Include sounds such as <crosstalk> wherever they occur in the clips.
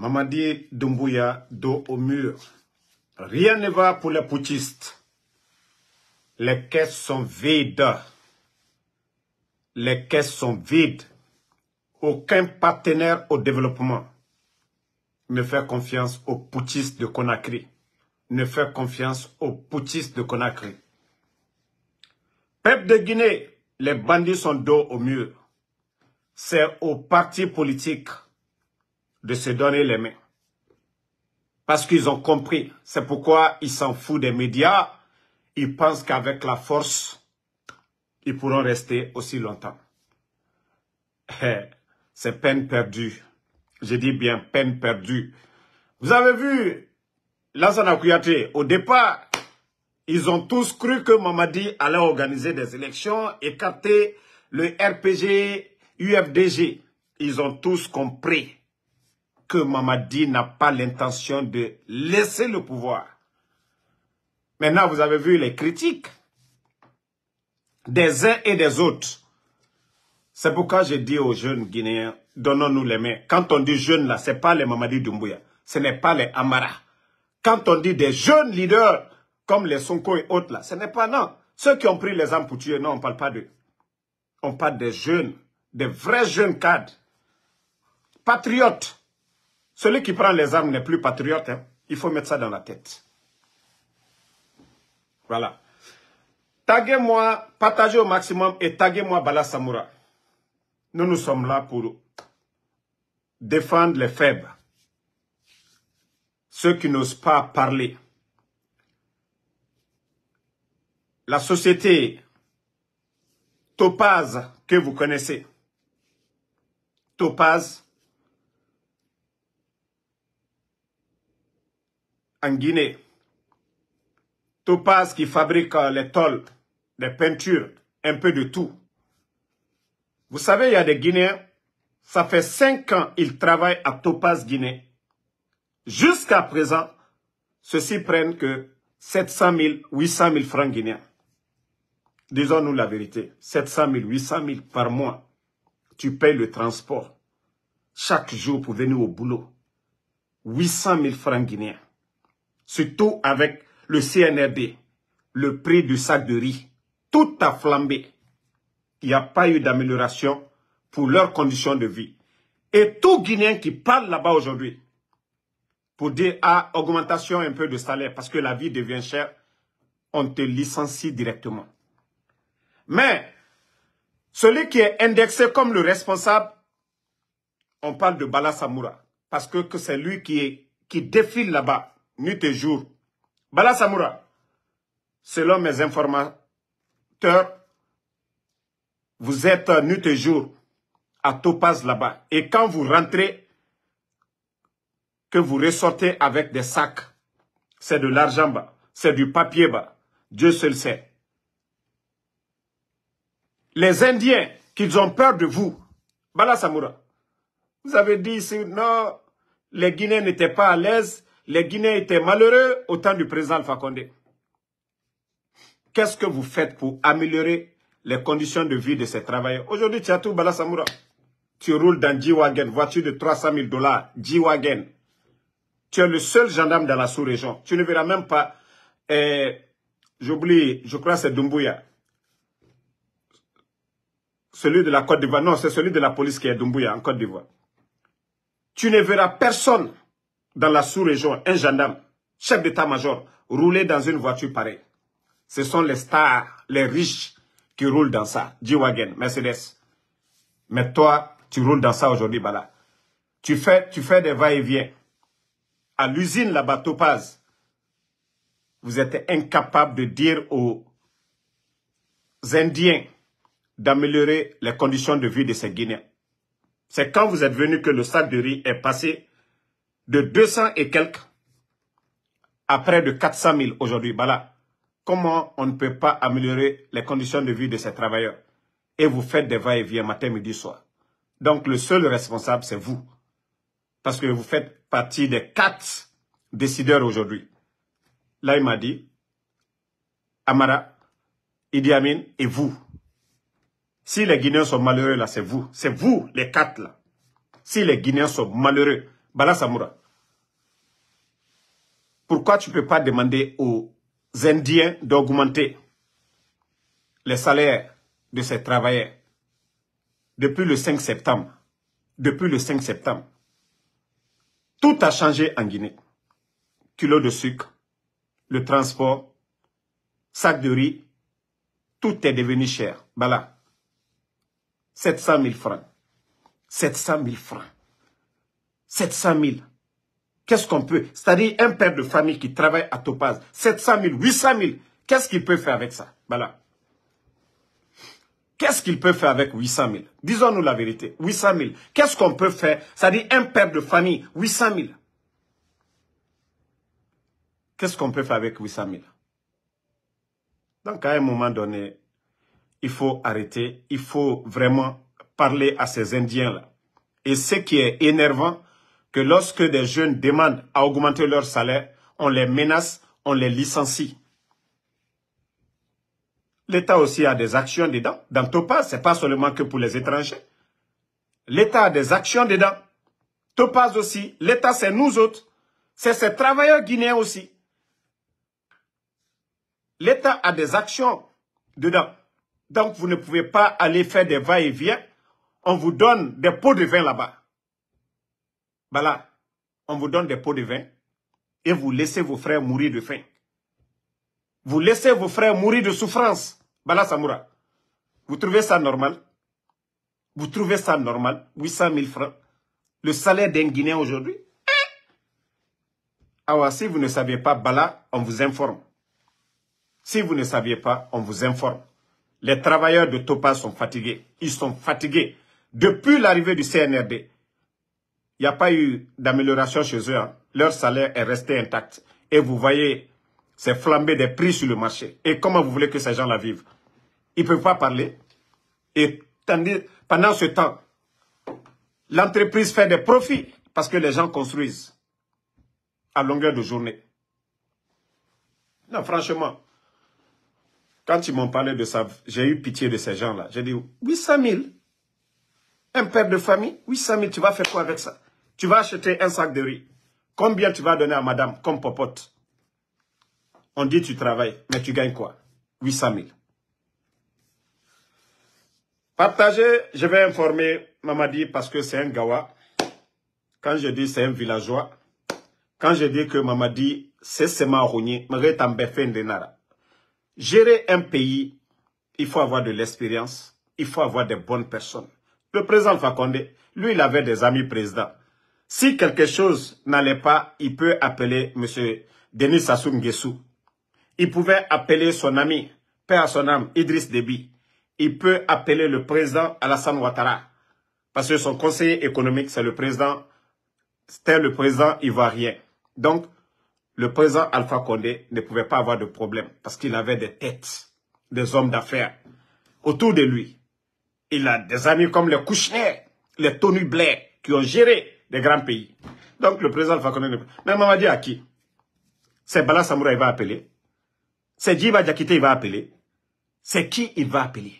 Mamadi Doumbouya, dos au mur. Rien ne va pour les poutistes. Les caisses sont vides. Les caisses sont vides. Aucun partenaire au développement ne fait confiance aux poutistes de Conakry. Ne fait confiance aux poutistes de Conakry. Peuple de Guinée, les bandits sont dos au mur. C'est aux partis politiques de se donner les mains. Parce qu'ils ont compris. C'est pourquoi ils s'en foutent des médias. Ils pensent qu'avec la force, ils pourront rester aussi longtemps. Eh, c'est peine perdue. Je dis bien peine perdue. Vous avez vu, Lansana Kouyaté, au départ, ils ont tous cru que Mamadi allait organiser des élections, et capter le RPG, UFDG. Ils ont tous compris que Mamadi n'a pas l'intention de laisser le pouvoir. Maintenant, vous avez vu les critiques des uns et des autres. C'est pourquoi je dis aux jeunes Guinéens, donnons-nous les mains. Quand on dit jeunes, là, ce n'est pas les Mamadi Doumbouya, ce n'est pas les Amara. Quand on dit des jeunes leaders, comme les Sonko et autres, là, ce n'est pas, non. Ceux qui ont pris les armes pour tuer, non, on ne parle pas d'eux. On parle des jeunes, des vrais jeunes cadres, patriotes, celui qui prend les armes n'est plus patriote. Hein. Il faut mettre ça dans la tête. Voilà. Taguez-moi, partagez au maximum et taguez-moi Bala Samoura. Nous, nous sommes là pour défendre les faibles. Ceux qui n'osent pas parler. La société Topaz que vous connaissez. Topaz en Guinée. Topaz qui fabrique euh, les tôles, les peintures, un peu de tout. Vous savez, il y a des Guinéens, ça fait cinq ans qu'ils travaillent à Topaz Guinée. Jusqu'à présent, ceux-ci prennent que 700 000, 800 000 francs guinéens. Disons-nous la vérité, 700 000, 800 000 par mois, tu payes le transport chaque jour pour venir au boulot. 800 000 francs guinéens surtout avec le CNRD, le prix du sac de riz. Tout a flambé. Il n'y a pas eu d'amélioration pour leurs conditions de vie. Et tout Guinéen qui parle là-bas aujourd'hui, pour dire à ah, augmentation un peu de salaire parce que la vie devient chère, on te licencie directement. Mais celui qui est indexé comme le responsable, on parle de Bala Samoura parce que, c'est lui qui, qui défile là-bas nuit et jour. Bala Samoura, selon mes informateurs, vous êtes nuit et jour à Topaz là-bas. Et quand vous rentrez, que vous ressortez avec des sacs, c'est de l'argent bas, c'est du papier bas. Dieu seul sait. Les Indiens, qu'ils ont peur de vous, Bala Samoura, vous avez dit ici, non, les Guinéens n'étaient pas à l'aise, les Guinéens étaient malheureux au temps du président Fakonde. Qu'est-ce que vous faites pour améliorer les conditions de vie de ces travailleurs Aujourd'hui, Tchatou Balasamoura, tu roules dans G-Wagen, voiture de 300 000 dollars, g Tu es le seul gendarme dans la sous-région. Tu ne verras même pas, euh, j'oublie, je crois que c'est Dumbuya. Celui de la Côte d'Ivoire, non, c'est celui de la police qui est Dumbuya en Côte d'Ivoire. Tu ne verras personne dans la sous-région, un gendarme, chef d'état-major, roulait dans une voiture pareille. Ce sont les stars, les riches qui roulent dans ça. G-Wagen, Mercedes. Mais toi, tu roules dans ça aujourd'hui, Bala. Tu fais, tu fais des va-et-vient. À l'usine la bas Topaz, vous êtes incapable de dire aux Indiens d'améliorer les conditions de vie de ces Guinéens. C'est quand vous êtes venu que le sac de riz est passé de 200 et quelques à près de 400 000 aujourd'hui. Voilà comment on ne peut pas améliorer les conditions de vie de ces travailleurs. Et vous faites des va-et-vient matin, midi, soir. Donc le seul responsable, c'est vous. Parce que vous faites partie des quatre décideurs aujourd'hui. Là, il m'a dit, Amara, Idi Amin et vous. Si les Guinéens sont malheureux, là, c'est vous. C'est vous, les quatre, là. Si les Guinéens sont malheureux, Bala Samoura, pourquoi tu ne peux pas demander aux Indiens d'augmenter les salaires de ces travailleurs depuis le 5 septembre Depuis le 5 septembre. Tout a changé en Guinée. Kilo de sucre, le transport, sac de riz, tout est devenu cher. Voilà. 700 000 francs. 700 000 francs. 700 000. Qu'est-ce qu'on peut C'est-à-dire un père de famille qui travaille à Topaz, 700 000, 800 000, qu'est-ce qu'il peut faire avec ça Voilà. Qu'est-ce qu'il peut faire avec 800 000 Disons-nous la vérité. 800 000. Qu'est-ce qu'on peut faire C'est-à-dire un père de famille, 800 000. Qu'est-ce qu'on peut faire avec 800 000 Donc, à un moment donné, il faut arrêter. Il faut vraiment parler à ces Indiens-là. Et ce qui est énervant, que lorsque des jeunes demandent à augmenter leur salaire, on les menace, on les licencie. L'État aussi a des actions dedans. Dans Topaz, ce n'est pas seulement que pour les étrangers. L'État a des actions dedans. Topaz aussi. L'État, c'est nous autres. C'est ces travailleurs guinéens aussi. L'État a des actions dedans. Donc, vous ne pouvez pas aller faire des va-et-vient. On vous donne des pots de vin là-bas. Bala, on vous donne des pots de vin et vous laissez vos frères mourir de faim. Vous laissez vos frères mourir de souffrance. Bala Samoura, vous trouvez ça normal Vous trouvez ça normal 800 000 francs. Le salaire d'un Guinéen aujourd'hui Alors, ah si vous ne saviez pas, Bala, on vous informe. Si vous ne saviez pas, on vous informe. Les travailleurs de Topa sont fatigués. Ils sont fatigués. Depuis l'arrivée du CNRD, il n'y a pas eu d'amélioration chez eux. Hein. Leur salaire est resté intact. Et vous voyez, c'est flambé des prix sur le marché. Et comment vous voulez que ces gens-là vivent Ils ne peuvent pas parler. Et pendant ce temps, l'entreprise fait des profits parce que les gens construisent à longueur de journée. Non, franchement, quand ils m'ont parlé de ça, j'ai eu pitié de ces gens-là. J'ai dit, 800 000, un père de famille, 800 000, tu vas faire quoi avec ça tu vas acheter un sac de riz. Combien tu vas donner à madame comme popote On dit tu travailles, mais tu gagnes quoi 800 000. Partager. je vais informer Mamadi parce que c'est un gawa. Quand je dis c'est un villageois, quand je dis que Mamadi, c'est un Nara. Gérer un pays, il faut avoir de l'expérience, il faut avoir des bonnes personnes. Le président Fakonde, lui, il avait des amis présidents. Si quelque chose n'allait pas, il peut appeler M. Denis Sassou Nguessou. Il pouvait appeler son ami, père à son âme, Idriss Déby. Il peut appeler le président Alassane Ouattara. Parce que son conseiller économique, c'est le président, c'était le président ivoirien. Donc, le président Alpha Condé ne pouvait pas avoir de problème parce qu'il avait des têtes, des hommes d'affaires autour de lui. Il a des amis comme les Kouchner, les Tony Blair qui ont géré des grands pays. Donc le président va connaître. Mais Mamadi a qui C'est Bala Samoura, il va appeler. C'est Djiba Djakite, il va appeler. C'est qui il va appeler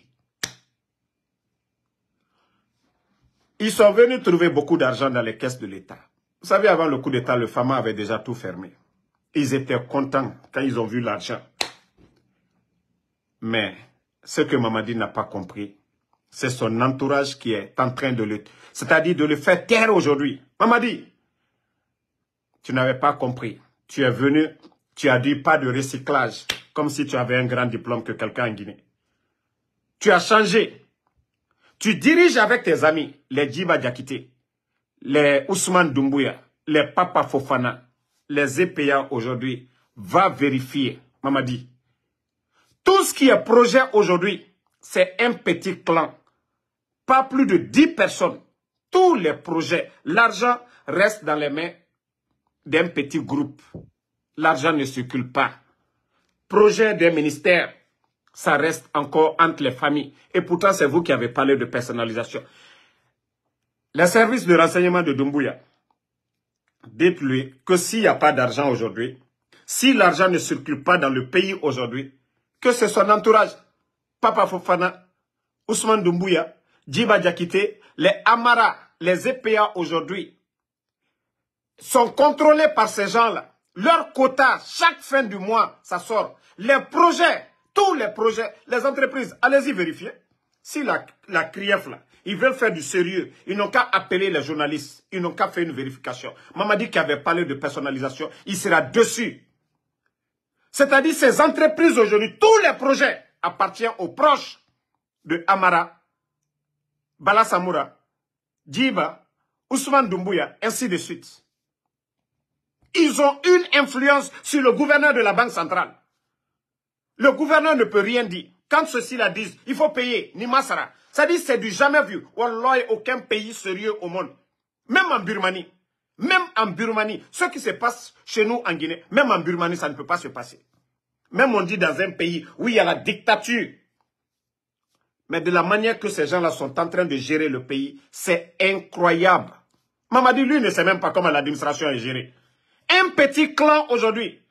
Ils sont venus trouver beaucoup d'argent dans les caisses de l'État. Vous savez, avant le coup d'État, le FAMA avait déjà tout fermé. Ils étaient contents quand ils ont vu l'argent. Mais ce que Mamadi n'a pas compris, c'est son entourage qui est en train de le... C'est-à-dire de le faire taire aujourd'hui. Mamadi, tu n'avais pas compris. Tu es venu, tu as dit pas de recyclage, comme si tu avais un grand diplôme que quelqu'un en Guinée. Tu as changé. Tu diriges avec tes amis, les Djiba Diakité, les Ousmane Doumbouya, les Papa Fofana, les EPA aujourd'hui. Va vérifier, Mamadi. Tout ce qui est projet aujourd'hui, c'est un petit clan pas plus de 10 personnes. Tous les projets, l'argent reste dans les mains d'un petit groupe. L'argent ne circule pas. Projet des ministères, ça reste encore entre les familles. Et pourtant, c'est vous qui avez parlé de personnalisation. Les services de renseignement de Dumbuya, dites-lui que s'il n'y a pas d'argent aujourd'hui, si l'argent ne circule pas dans le pays aujourd'hui, que c'est son entourage, Papa Fofana, Ousmane Dumbuya, Djiba Badiakité, les Amara, les EPA aujourd'hui, sont contrôlés par ces gens-là. Leur quota, chaque fin du mois, ça sort. Les projets, tous les projets, les entreprises, allez-y vérifier. Si la, la CRIEF, là, ils veulent faire du sérieux, ils n'ont qu'à appeler les journalistes, ils n'ont qu'à faire une vérification. dit qu'il avait parlé de personnalisation, il sera dessus. C'est-à-dire ces entreprises aujourd'hui, tous les projets appartiennent aux proches de Amara Bala Samoura, Djiba, Ousmane Doumbouya, ainsi de suite. Ils ont une influence sur le gouverneur de la Banque centrale. Le gouverneur ne peut rien dire. Quand ceux-ci la disent, il faut payer, ni masara. Ça dit, c'est du jamais vu. Wallah, aucun pays sérieux au monde. Même en Birmanie. Même en Birmanie. Ce qui se passe chez nous en Guinée, même en Birmanie, ça ne peut pas se passer. Même on dit dans un pays où il y a la dictature, mais de la manière que ces gens-là sont en train de gérer le pays, c'est incroyable. Mamadi, lui, ne sait même pas comment l'administration est gérée. Un petit clan aujourd'hui.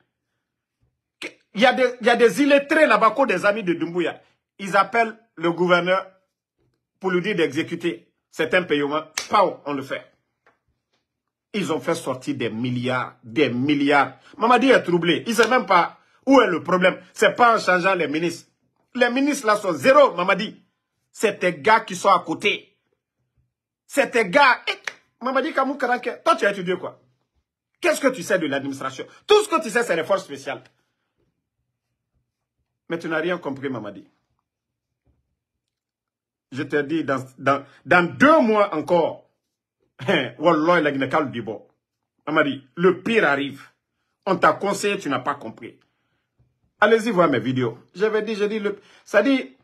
Il y, a des, illettrés là-bas, des amis de Dumbuya. Ils appellent le gouverneur pour lui dire d'exécuter certains paiements. pas on le fait. Ils ont fait sortir des milliards, des milliards. Mamadi est troublé. Il ne sait même pas où est le problème. Ce n'est pas en changeant les ministres. Les ministres là sont zéro, Mamadi. C'est tes gars qui sont à côté. C'est tes gars. Eh, Mamadi Kamou toi tu as étudié quoi Qu'est-ce que tu sais de l'administration Tout ce que tu sais, c'est les forces spéciales. Mais tu n'as rien compris, Mamadi. Je te dis, dans, deux mois encore, <laughs> la Mamadi, le pire arrive. On t'a conseillé, tu n'as pas compris. Allez-y voir mes vidéos. je vais dire je dis le... ça dit,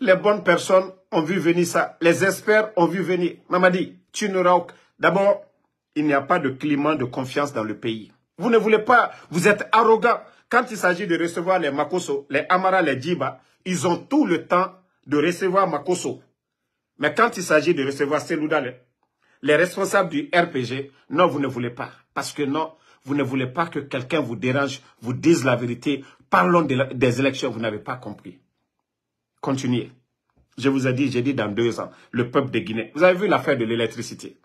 les bonnes personnes ont vu venir ça. Les experts ont vu venir. Mamadi, tu n'auras... D'abord, il n'y a pas de climat de confiance dans le pays. Vous ne voulez pas... Vous êtes arrogant. Quand il s'agit de recevoir les Makoso, les Amara, les Diba, ils ont tout le temps de recevoir Makoso. Mais quand il s'agit de recevoir Selouda, les responsables du RPG, non, vous ne voulez pas. Parce que non, vous ne voulez pas que quelqu'un vous dérange, vous dise la vérité. Parlons des élections, vous n'avez pas compris. Continuez. Je vous ai dit, j'ai dit dans deux ans, le peuple de Guinée. Vous avez vu l'affaire de l'électricité.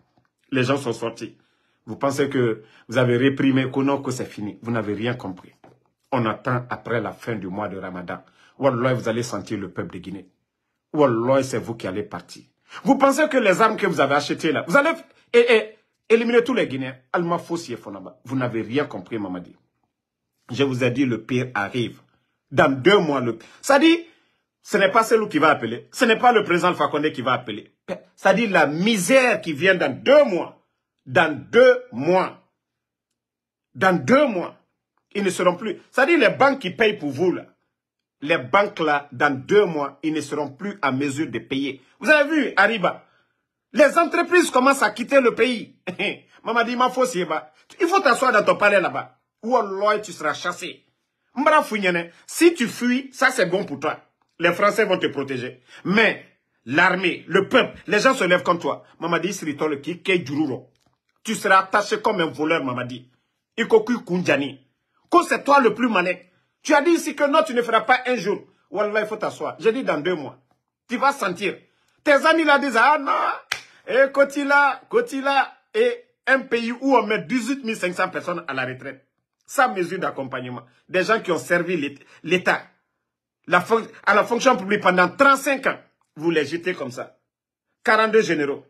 Les gens sont sortis. Vous pensez que vous avez réprimé, que non, que c'est fini. Vous n'avez rien compris. On attend après la fin du mois de Ramadan. Wallah, vous allez sentir le peuple de Guinée. Wallah, c'est vous qui allez partir. Vous pensez que les armes que vous avez achetées là, vous allez éliminer tous les Guinéens. Vous n'avez rien compris, Mamadi. Je vous ai dit, le pire arrive. Dans deux mois, le pire. Ça dit, ce n'est pas celui qui va appeler. Ce n'est pas le président Fakonde qui va appeler. C'est-à-dire la misère qui vient dans deux mois. Dans deux mois. Dans deux mois. Ils ne seront plus. C'est-à-dire les banques qui payent pour vous, là. Les banques, là, dans deux mois, ils ne seront plus à mesure de payer. Vous avez vu, Ariba, les entreprises commencent à quitter le pays. <laughs> Maman dit, il faut t'asseoir dans ton palais là-bas. Ou alors tu seras chassé. Si tu fuis, ça c'est bon pour toi. Les Français vont te protéger. Mais l'armée, le peuple, les gens se lèvent comme toi. Mamadi Sritol qui Tu seras attaché comme un voleur, Mamadi. Ikoku Kunjani. Quand c'est toi le plus malin. Tu as dit ici que non, tu ne feras pas un jour. Wallah, il faut t'asseoir. J'ai dit dans deux mois. Tu vas sentir. Tes amis là disent, ah non, et eh, Kotila, Kotila et un pays où on met 18 500 personnes à la retraite. Sans mesure d'accompagnement. Des gens qui ont servi l'État à la fonction publique pendant 35 ans, vous les jetez comme ça. 42 généraux.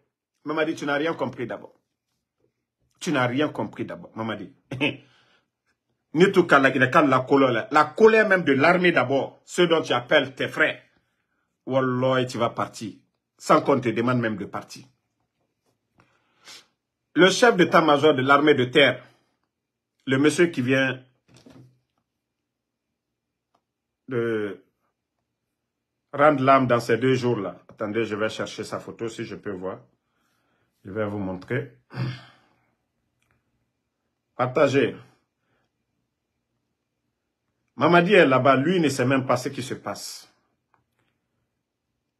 Maman dit, tu n'as rien compris d'abord. Tu n'as rien compris d'abord, Mamadi. <laughs> la colère, la colère même de l'armée d'abord, ceux dont tu appelles tes frères. Wallah, tu vas partir, sans qu'on te demande même de partir. Le chef d'état-major de l'armée de terre, le monsieur qui vient de rendre l'âme dans ces deux jours-là. Attendez, je vais chercher sa photo si je peux voir. Je vais vous montrer. Partagez. Mamadi est là-bas, lui il ne sait même pas ce qui se passe.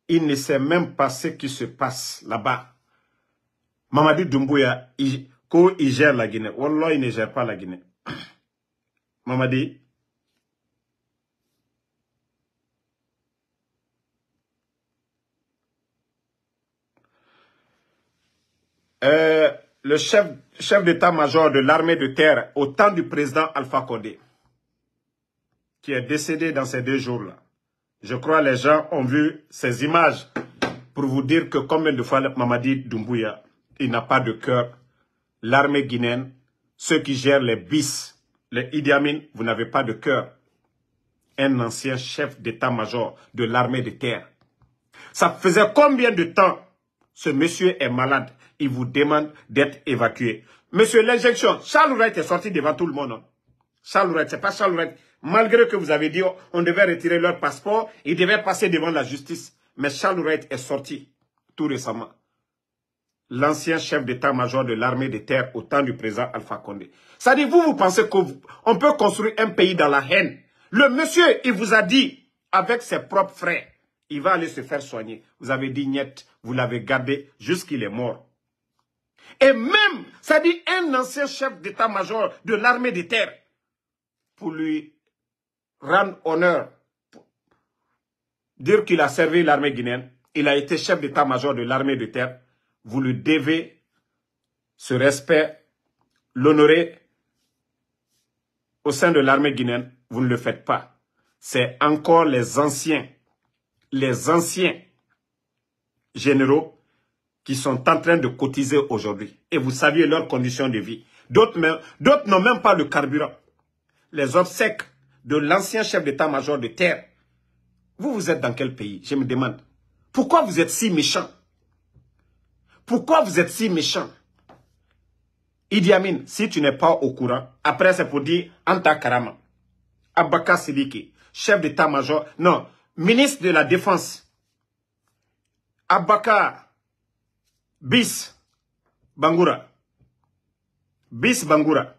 Il ne sait même pas ce qui se passe là-bas. Mamadi Doumbouya, il, gère la Guinée. Wallah, il ne gère pas la Guinée. <clears throat> Mamadi, Euh, le chef, d'état-major de l'armée de terre au temps du président Alpha Condé, qui est décédé dans ces deux jours-là. Je crois les gens ont vu ces images pour vous dire que combien de fois Mamadi Doumbouya, il n'a pas de cœur. L'armée guinéenne, ceux qui gèrent les bis, les idiamines, vous n'avez pas de cœur. Un ancien chef d'état-major de l'armée de terre. Ça faisait combien de temps ce monsieur est malade il vous demande d'être évacué. Monsieur, l'injection, Charles Wright est sorti devant tout le monde. Hein. Charles Wright, c'est pas Charles Wright. Malgré que vous avez dit on devait retirer leur passeport, ils devaient passer devant la justice. Mais Charles Wright est sorti tout récemment. L'ancien chef d'état-major de l'armée de terre au temps du président Alpha Condé. Ça dit, vous, vous pensez qu'on peut construire un pays dans la haine. Le monsieur, il vous a dit, avec ses propres frères, il va aller se faire soigner. Vous avez dit, niette, vous l'avez gardé jusqu'il est mort. Et même, ça dit un ancien chef d'état-major de l'armée de terre pour lui rendre honneur, dire qu'il a servi l'armée guinéenne, il a été chef d'état-major de l'armée de terre, vous lui devez ce respect, l'honorer au sein de l'armée guinéenne, vous ne le faites pas. C'est encore les anciens, les anciens généraux qui sont en train de cotiser aujourd'hui. Et vous saviez leurs conditions de vie. D'autres n'ont même pas le carburant. Les obsèques de l'ancien chef d'état-major de terre. Vous, vous êtes dans quel pays Je me demande. Pourquoi vous êtes si méchant Pourquoi vous êtes si méchant Idi Amin, si tu n'es pas au courant, après c'est pour dire Anta Karama, Abaka Siliki, chef d'état-major, non, ministre de la Défense, Abaka bis bangura bis bangura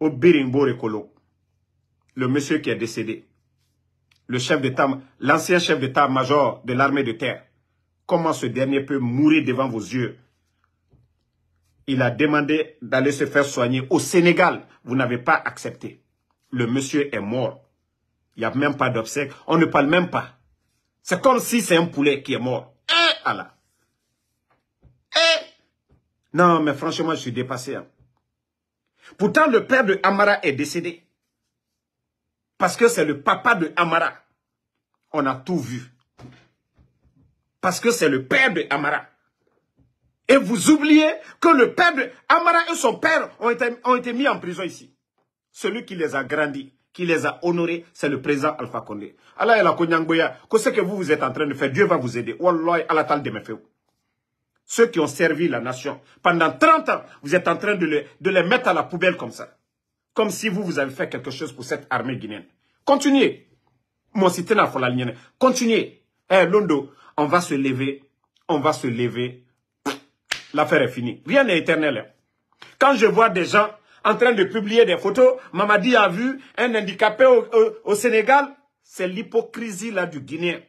au birimbo Kolo, le monsieur qui est décédé, le chef d'état, l'ancien chef d'état-major de l'armée de terre, comment ce dernier peut mourir devant vos yeux Il a demandé d'aller se faire soigner au Sénégal. Vous n'avez pas accepté. Le monsieur est mort. Il n'y a même pas d'obsèque. On ne parle même pas. C'est comme si c'est un poulet qui est mort. Eh Allah non, mais franchement, je suis dépassé. Hein. Pourtant, le père de Amara est décédé. Parce que c'est le papa de Amara. On a tout vu. Parce que c'est le père de Amara. Et vous oubliez que le père de Amara et son père ont été, mis en prison ici. Celui qui les a grandis, qui les a honorés, c'est le président Alpha Condé. Allah et la que ce que vous, êtes en train de faire, Dieu va vous aider. Wallah, Allah de ceux qui ont servi la nation pendant 30 ans, vous êtes en train de les, mettre à la poubelle comme ça. Comme si vous, vous avez fait quelque chose pour cette armée guinéenne. Continuez. Mon la Continuez. Eh, Londo, on va se lever. On va se lever. L'affaire est finie. Rien n'est éternel. Quand je vois des gens en train de publier des photos, Mamadi a vu un handicapé au, Sénégal, c'est l'hypocrisie là du Guinéen.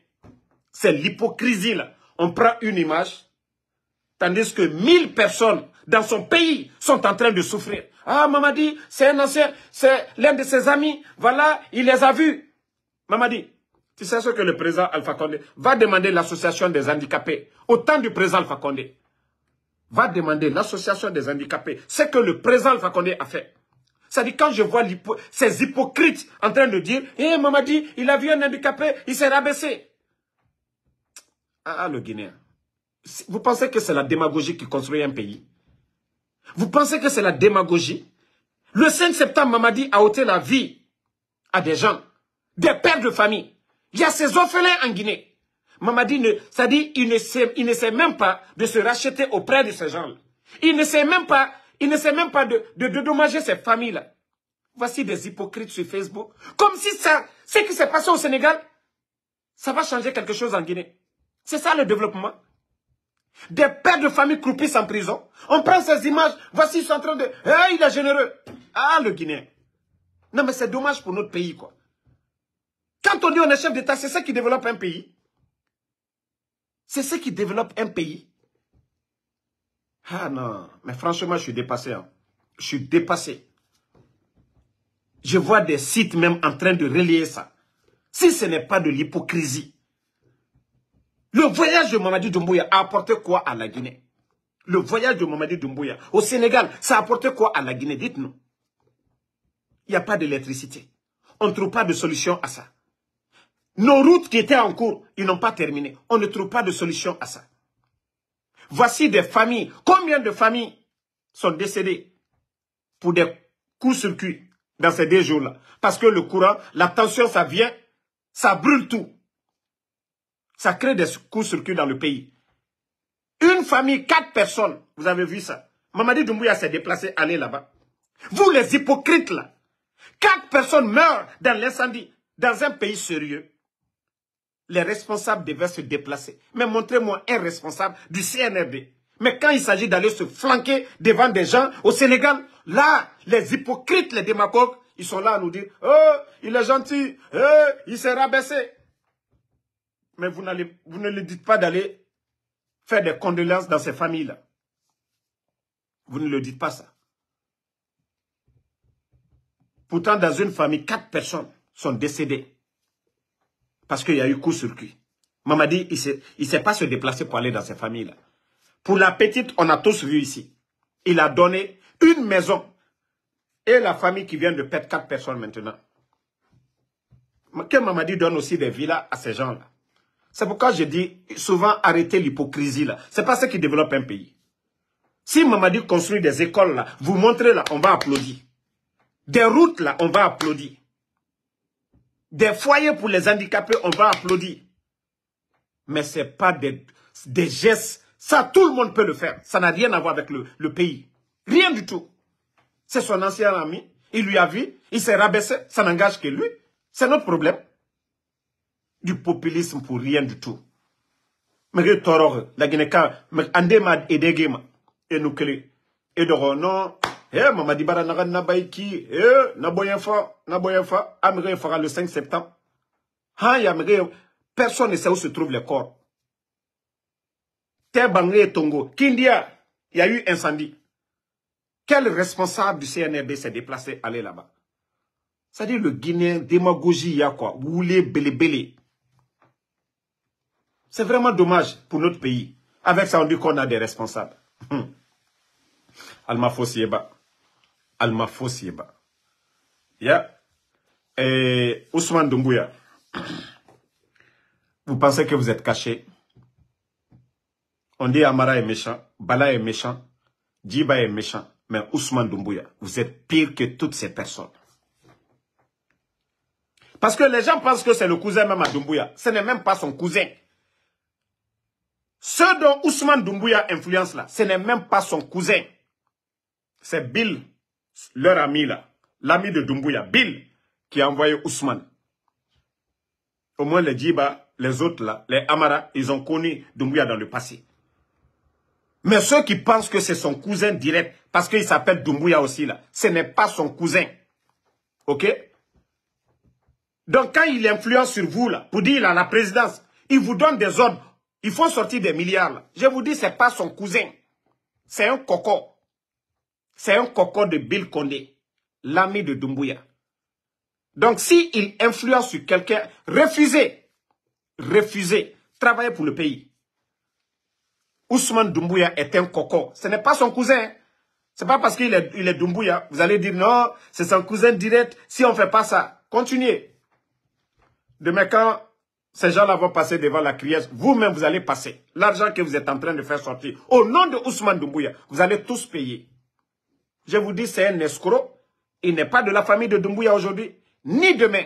C'est l'hypocrisie là. On prend une image, Tandis que 1000 personnes dans son pays sont en train de souffrir. Ah, Mamadi, c'est un ancien, c'est l'un de ses amis. Voilà, il les a vus. Mamadi, tu sais ce que le président Alpha Condé va demander l'association des handicapés, au temps du président Alpha Condé. Va demander l'association des handicapés, ce que le président Alpha Condé a fait. C'est-à-dire, quand je vois ces hypocrites en train de dire, eh, Mamadi, il a vu un handicapé, il s'est rabaissé. ah, ah le Guinéen. Vous pensez que c'est la démagogie qui construit un pays Vous pensez que c'est la démagogie Le 5 septembre, Mamadi a ôté la vie à des gens, des pères de famille. Il y a ces orphelins en Guinée. Mamadi, ça dit, il ne, sait, même pas de se racheter auprès de ces gens-là. Il ne sait même pas, il ne sait même pas de, de, dommager ces familles-là. Voici des hypocrites sur Facebook. Comme si ça, ce qui s'est passé au Sénégal, ça va changer quelque chose en Guinée. C'est ça le développement. Des pères de famille croupissent en prison. On prend ces images. Voici, ils sont en train de... Hey, il est généreux. Ah, le Guinéen. Non, mais c'est dommage pour notre pays, quoi. Quand on dit on est chef d'État, c'est ça qui développe un pays. C'est ce qui développe un pays. Ah non, mais franchement, je suis dépassé. Hein. Je suis dépassé. Je vois des sites même en train de relier ça. Si ce n'est pas de l'hypocrisie, le voyage de Mamadi Doumbouya a apporté quoi à la Guinée Le voyage de Mamadi Doumbouya au Sénégal, ça a apporté quoi à la Guinée Dites-nous. Il n'y a pas d'électricité. On ne trouve pas de solution à ça. Nos routes qui étaient en cours, ils n'ont pas terminé. On ne trouve pas de solution à ça. Voici des familles. Combien de familles sont décédées pour des coups circuits dans ces deux jours-là Parce que le courant, la tension, ça vient, ça brûle tout. Ça crée des coups circuits dans le pays. Une famille, quatre personnes, vous avez vu ça. Mamadi Doumbouya s'est déplacé, allez là-bas. Vous les hypocrites là, quatre personnes meurent dans l'incendie, dans un pays sérieux. Les responsables devaient se déplacer. Mais montrez-moi un responsable du CNRD. Mais quand il s'agit d'aller se flanquer devant des gens au Sénégal, là, les hypocrites, les démagogues, ils sont là à nous dire « Oh, il est gentil, oh, il s'est rabaissé » mais vous, vous ne le dites pas d'aller faire des condoléances dans ces familles-là. Vous ne le dites pas ça. Pourtant, dans une famille, quatre personnes sont décédées parce qu'il y a eu coup sur cul. Mamadi, il ne sait pas se déplacer pour aller dans ces familles-là. Pour la petite, on a tous vu ici. Il a donné une maison et la famille qui vient de perdre quatre personnes maintenant. Que Mamadi donne aussi des villas à ces gens-là. C'est pourquoi je dis souvent arrêtez l'hypocrisie là. C'est pas ce qui développe un pays. Si dit construit des écoles là, vous montrez là, on va applaudir. Des routes là, on va applaudir. Des foyers pour les handicapés, on va applaudir. Mais ce n'est pas des, gestes. Ça, tout le monde peut le faire. Ça n'a rien à voir avec le, le pays. Rien du tout. C'est son ancien ami. Il lui a vu. Il s'est rabaissé. Ça n'engage que lui. C'est notre problème du populisme pour rien du tout mege tɔɔrɔge la Guinée, car ande ma edege ma et nu kele et nous Ronan. mama mamadi bara naga nabayi ki he na boyɛ fa na boyɛ fa le 5 septembre Ha ya personne ne sait où se trouve le corps te tongo kindia y a eu incendie quel responsable du CNRD s'est déplacé aller là-bas c'est-à-dire le Guinéen démagogie ya quoi Belé bélé. C'est vraiment dommage pour notre pays. Avec ça, on dit qu'on a des responsables. Hum. Alma Fosieba, Alma Et Ousmane Doumbouya. Vous pensez que vous êtes caché. On dit Amara est méchant, Bala est méchant, Djiba est méchant. Mais Ousmane Doumbouya, vous êtes pire que toutes ces personnes. Parce que les gens pensent que c'est le cousin même à Doumbouya. Ce n'est même pas son cousin. Ceux dont Ousmane Doumbouya influence là, ce n'est même pas son cousin. C'est Bill, leur ami là, l'ami de Doumbouya, Bill, qui a envoyé Ousmane. Au moins les Djiba, les autres là, les Amara, ils ont connu Doumbouya dans le passé. Mais ceux qui pensent que c'est son cousin direct, parce qu'il s'appelle Doumbouya aussi là, ce n'est pas son cousin. Ok Donc quand il influence sur vous là, pour dire à la présidence, il vous donne des ordres il faut sortir des milliards. Je vous dis, ce n'est pas son cousin. C'est un coco. C'est un coco de Bill Condé, l'ami de Doumbouya. Donc, s'il influence sur quelqu'un, refusez. Refusez. Travaillez pour le pays. Ousmane Doumbouya est un coco. Ce n'est pas son cousin. Hein. Ce n'est pas parce qu'il est, il est Doumbouya. Vous allez dire, non, c'est son cousin direct. Si on ne fait pas ça, continuez. Demain, quand ces gens-là vont passer devant la crière. Vous-même, vous allez passer. L'argent que vous êtes en train de faire sortir, au nom de Ousmane Doumbouya, vous allez tous payer. Je vous dis, c'est un escroc. Il n'est pas de la famille de Doumbouya aujourd'hui, ni demain.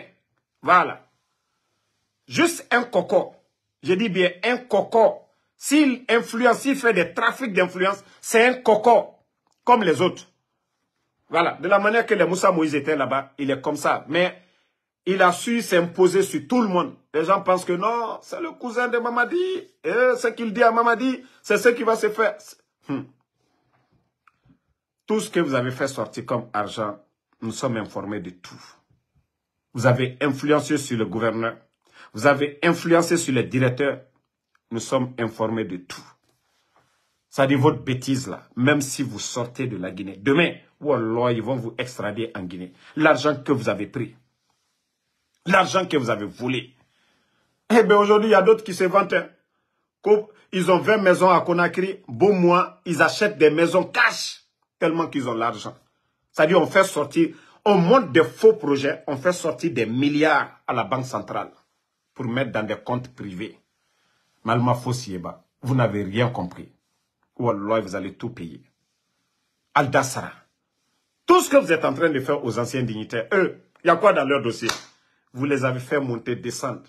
Voilà. Juste un coco. Je dis bien un coco. S'il influence, s'il fait des trafics d'influence, c'est un coco, comme les autres. Voilà. De la manière que les Moussa Moïse étaient là-bas, il est comme ça. Mais il a su s'imposer sur tout le monde. Les gens pensent que non, c'est le cousin de Mamadi. Et ce qu'il dit à Mamadi, c'est ce qui va se faire. Hmm. Tout ce que vous avez fait sortir comme argent, nous sommes informés de tout. Vous avez influencé sur le gouverneur. Vous avez influencé sur les directeurs. Nous sommes informés de tout. Ça dit votre bêtise là, même si vous sortez de la Guinée. Demain, wallah, oh ils vont vous extrader en Guinée. L'argent que vous avez pris. L'argent que vous avez volé. Eh bien, aujourd'hui, il y a d'autres qui se vantent. Hein. Ils ont 20 maisons à Conakry. Bon mois, ils achètent des maisons cash tellement qu'ils ont l'argent. C'est-à-dire, on fait sortir, on monte des faux projets, on fait sortir des milliards à la Banque centrale pour mettre dans des comptes privés. Malma Fossieba, vous n'avez rien compris. Wallah, vous allez tout payer. al Tout ce que vous êtes en train de faire aux anciens dignitaires, eux, il y a quoi dans leur dossier vous les avez fait monter, descendre.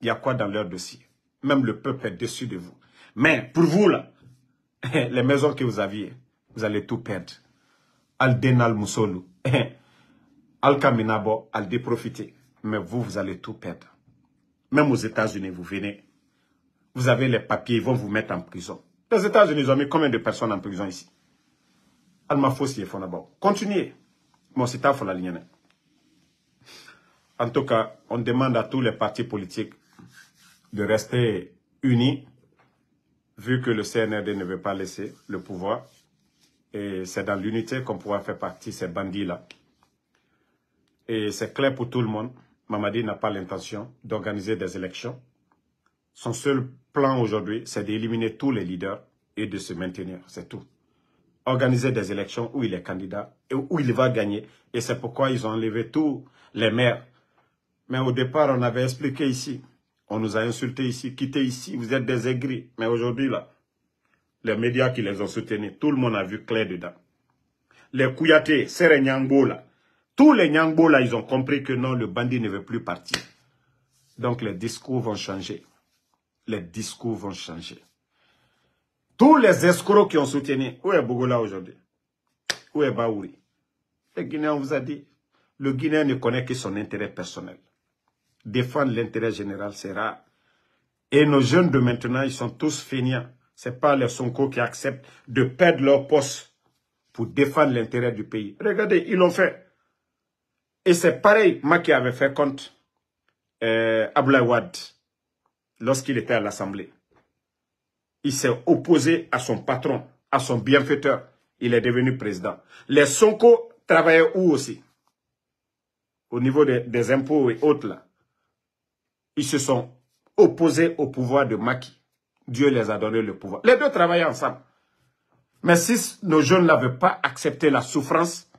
Il y a quoi dans leur dossier Même le peuple est dessus de vous. Mais pour vous, là, <laughs> les maisons que vous aviez, vous allez tout perdre. Al-Denal Moussolu, <laughs> Al-Kaminabo, Al-Déprofiter. Mais vous, vous allez tout perdre. Même aux États-Unis, vous venez. Vous avez les papiers, ils vont vous mettre en prison. Les États-Unis, ils ont mis combien de personnes en prison ici Alma font Fonabo. Continuez. Mon c'est la ligne. En tout cas, on demande à tous les partis politiques de rester unis, vu que le CNRD ne veut pas laisser le pouvoir. Et c'est dans l'unité qu'on pourra faire partie ces bandits-là. Et c'est clair pour tout le monde, Mamadi n'a pas l'intention d'organiser des élections. Son seul plan aujourd'hui, c'est d'éliminer tous les leaders et de se maintenir, c'est tout. Organiser des élections où il est candidat et où il va gagner. Et c'est pourquoi ils ont enlevé tous les maires mais au départ, on avait expliqué ici. On nous a insultés ici. Quittez ici, vous êtes des aigris. Mais aujourd'hui, là, les médias qui les ont soutenus, tout le monde a vu clair dedans. Les Kouyaté, les Nyangbo, là. Tous les Nyangbo, là, ils ont compris que non, le bandit ne veut plus partir. Donc, les discours vont changer. Les discours vont changer. Tous les escrocs qui ont soutenu, où est Bogola aujourd'hui Où est Baouri Les Guinéens, vous a dit, le Guinéen ne connaît que son intérêt personnel défendre l'intérêt général c'est rare Et nos jeunes de maintenant, ils sont tous fainéants. Ce n'est pas les Sonko qui acceptent de perdre leur poste pour défendre l'intérêt du pays. Regardez, ils l'ont fait. Et c'est pareil, qui avait fait contre euh, lorsqu'il était à l'Assemblée. Il s'est opposé à son patron, à son bienfaiteur. Il est devenu président. Les Sonko travaillaient où aussi Au niveau des impôts et autres là ils se sont opposés au pouvoir de Maki. Dieu les a donné le pouvoir. Les deux travaillaient ensemble. Mais si nos jeunes n'avaient pas accepté la souffrance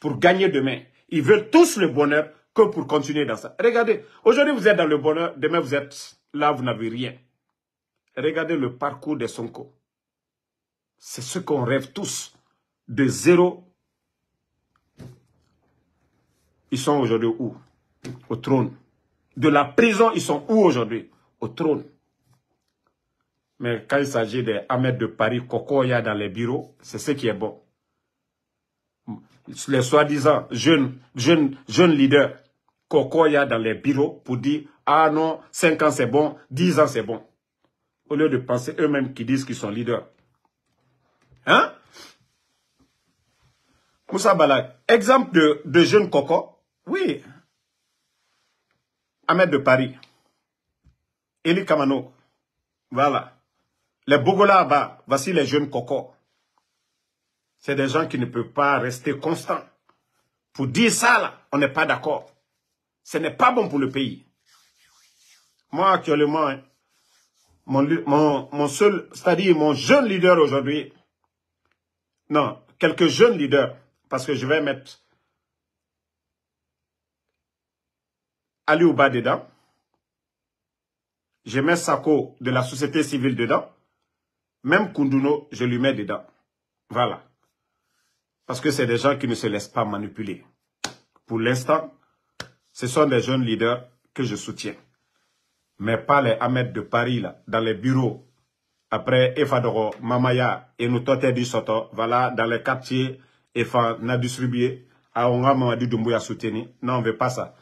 pour gagner demain, ils veulent tous le bonheur que pour continuer dans ça. Regardez, aujourd'hui vous êtes dans le bonheur, demain vous êtes là, vous n'avez rien. Regardez le parcours de Sonko. C'est ce qu'on rêve tous. De zéro, ils sont aujourd'hui où Au trône de la prison, ils sont où aujourd'hui Au trône. Mais quand il s'agit des Ahmed de Paris, ya dans les bureaux, c'est ce qui est bon. Les soi-disant jeunes, jeunes, jeunes leaders, dans les bureaux pour dire Ah non, cinq ans c'est bon, 10 ans c'est bon. Au lieu de penser eux-mêmes qui disent qu'ils sont leaders. Hein Moussa Balak, exemple de, de jeune Coco, oui, Ahmed de Paris, Eli Kamano, voilà. Les Bogola bah, voici les jeunes cocos. C'est des gens qui ne peuvent pas rester constants. Pour dire ça, on n'est pas d'accord. Ce n'est pas bon pour le pays. Moi, actuellement, hein, mon, mon seul, c'est-à-dire mon jeune leader aujourd'hui, non, quelques jeunes leaders, parce que je vais mettre au bas dedans. Je mets Sako de la société civile dedans. Même Kunduno, je lui mets dedans. Voilà. Parce que c'est des gens qui ne se laissent pas manipuler. Pour l'instant, ce sont des jeunes leaders que je soutiens. Mais pas les Ahmed de Paris, là, dans les bureaux. Après Efadoro, Mamaya et Nutote du Soto, voilà, dans les quartiers, Efa n'a distribué. Ongama Mamadou Doumbouya soutenu. Non, on ne veut pas ça.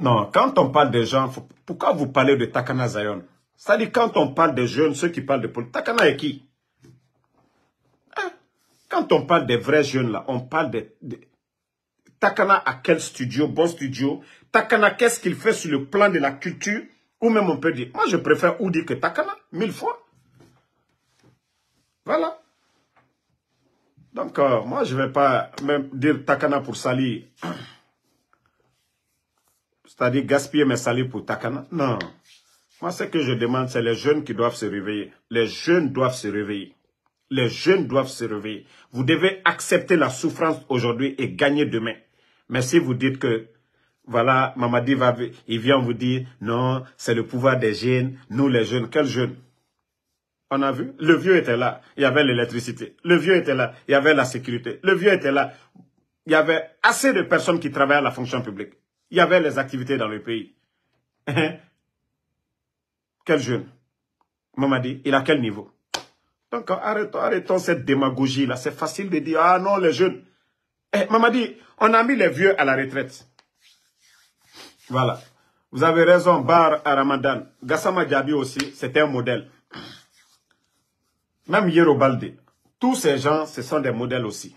Non, quand on parle des gens, pourquoi vous parlez de Takana Zayon C'est-à-dire, quand on parle des jeunes, ceux qui parlent de politique, Takana est qui hein? Quand on parle des vrais jeunes, là, on parle de, Takana à quel studio, bon studio Takana, qu'est-ce qu'il fait sur le plan de la culture Ou même on peut dire, moi je préfère ou que Takana, mille fois. Voilà. Donc, euh, moi je ne vais pas même dire Takana pour salir c'est-à-dire gaspiller mes salaires pour Takana. Non. Moi, ce que je demande, c'est les jeunes qui doivent se réveiller. Les jeunes doivent se réveiller. Les jeunes doivent se réveiller. Vous devez accepter la souffrance aujourd'hui et gagner demain. Mais si vous dites que, voilà, Mamadi va, il vient vous dire, non, c'est le pouvoir des jeunes, nous les jeunes, quels jeunes On a vu, le vieux était là, il y avait l'électricité. Le vieux était là, il y avait la sécurité. Le vieux était là, il y avait assez de personnes qui travaillaient à la fonction publique il y avait les activités dans le pays. <laughs> Quel jeune dit, il a quel niveau Donc arrêtons, cette démagogie-là. C'est facile de dire, ah non, les jeunes. Eh, maman dit, on a mis les vieux à la retraite. Voilà. Vous avez raison, Bar à Ramadan. Gassama Djabi aussi, c'était un modèle. Même Yerobaldi. Tous ces gens, ce sont des modèles aussi.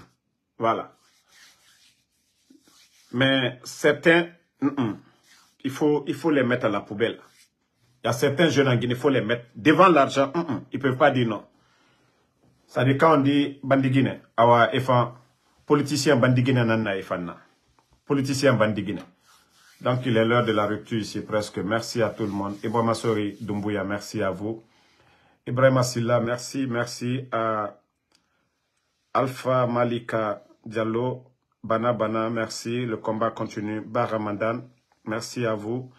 Voilà. Mais certains il, faut, il faut les mettre à la poubelle. Il y a certains jeunes en Guinée, il faut les mettre devant l'argent. ils ne peuvent pas dire non. C'est-à-dire quand on dit Bandigine, awa efan, politicien Bandigine nana efana. Politicien Bandigine. Donc il est l'heure de la rupture ici presque. Merci à tout le monde. Dumbuya, merci à vous. Ibrahim merci. Merci à Alpha Malika Diallo, Bana Bana, merci. Le combat continue. Baramandan, merci à vous.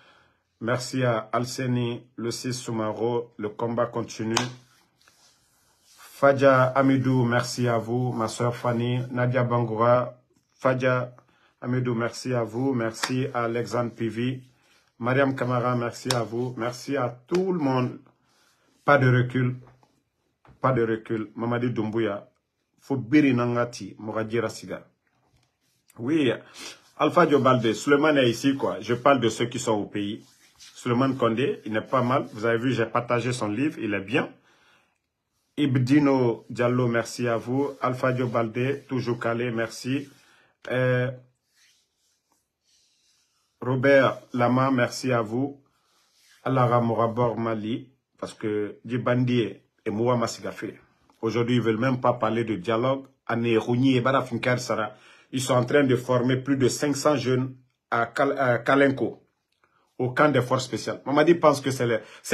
Merci à Alseni, le 6 Soumaro. Le combat continue. Fadja Amidou, merci à vous. Ma soeur Fanny, Nadia Bangoura, Fadja Amidou, merci à vous. Merci à Alexandre Pivi. Mariam Kamara, merci à vous. Merci à tout le monde. Pas de recul. Pas de recul. Mamadi Doumbouya. Fubiri Nangati, Mouradji Siga. Oui, Alpha Diobalde, Suleiman est ici, quoi. Je parle de ceux qui sont au pays. Suleiman Condé, il n'est pas mal. Vous avez vu, j'ai partagé son livre, il est bien. Ibdino Diallo, merci à vous. Alpha Diobalde, toujours calé, merci. Euh, Robert Lama, merci à vous. Alara Mourabor Mali, parce que Dibandi et Moua aujourd'hui, ils ne veulent même pas parler de dialogue. Rouni et ils sont en train de former plus de 500 jeunes à, Kalenko, au camp des forces spéciales. Mamadi pense que c'est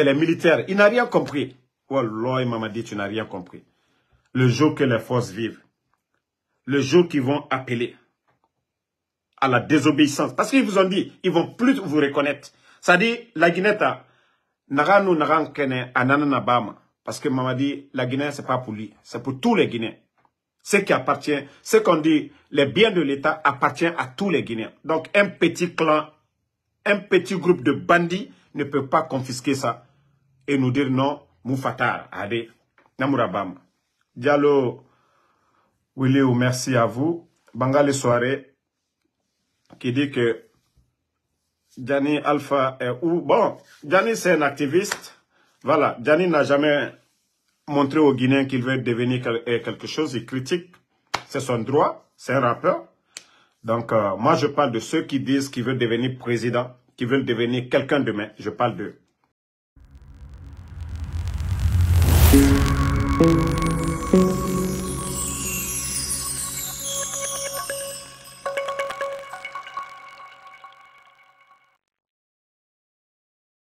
les, militaires. Il n'a rien compris. Oh Mamadi, tu n'as rien compris. Le jour que les forces vivent, le jour qu'ils vont appeler à la désobéissance, parce qu'ils vous ont dit, ils vont plus vous reconnaître. Ça dit, la Guinée, parce que Mamadi, la Guinée, c'est pas pour lui, c'est pour tous les Guinéens. Ce qui appartient, ce qu'on dit, les biens de l'État appartiennent à tous les Guinéens. Donc un petit clan, un petit groupe de bandits ne peut pas confisquer ça et nous dire non, Moufatar, allez, Namurabam. Diallo, Willy, merci à vous. Bangali Soirée, qui dit que Gianni Alpha est où Bon, Gianni c'est un activiste. Voilà, Gianni n'a jamais montrer aux Guinéens qu'il veut devenir euh, quelque chose, ils critiquent, C'est son droit, c'est un rappeur. Donc, euh, moi, je parle de ceux qui disent qu'ils veulent devenir président, qui veulent devenir quelqu'un demain. Je parle d'eux.